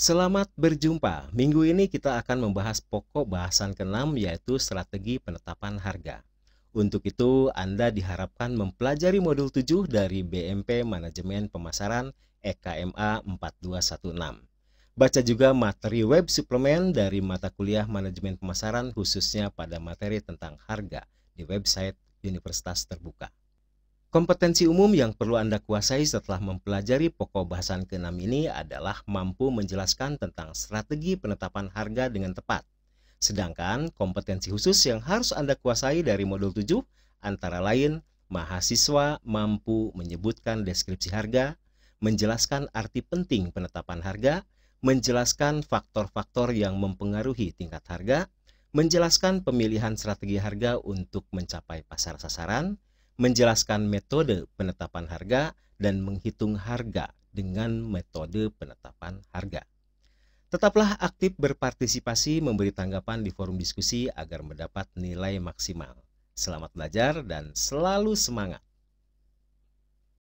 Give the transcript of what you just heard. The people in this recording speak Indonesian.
Selamat berjumpa. Minggu ini kita akan membahas pokok bahasan keenam yaitu strategi penetapan harga. Untuk itu, Anda diharapkan mempelajari modul 7 dari BMP Manajemen Pemasaran EKMA 4216. Baca juga materi web suplemen dari mata kuliah Manajemen Pemasaran khususnya pada materi tentang harga di website Universitas Terbuka. Kompetensi umum yang perlu Anda kuasai setelah mempelajari pokok bahasan ke-6 ini adalah mampu menjelaskan tentang strategi penetapan harga dengan tepat. Sedangkan kompetensi khusus yang harus Anda kuasai dari modul 7 antara lain mahasiswa mampu menyebutkan deskripsi harga, menjelaskan arti penting penetapan harga, menjelaskan faktor-faktor yang mempengaruhi tingkat harga, menjelaskan pemilihan strategi harga untuk mencapai pasar sasaran, menjelaskan metode penetapan harga dan menghitung harga dengan metode penetapan harga. Tetaplah aktif berpartisipasi memberi tanggapan di forum diskusi agar mendapat nilai maksimal. Selamat belajar dan selalu semangat!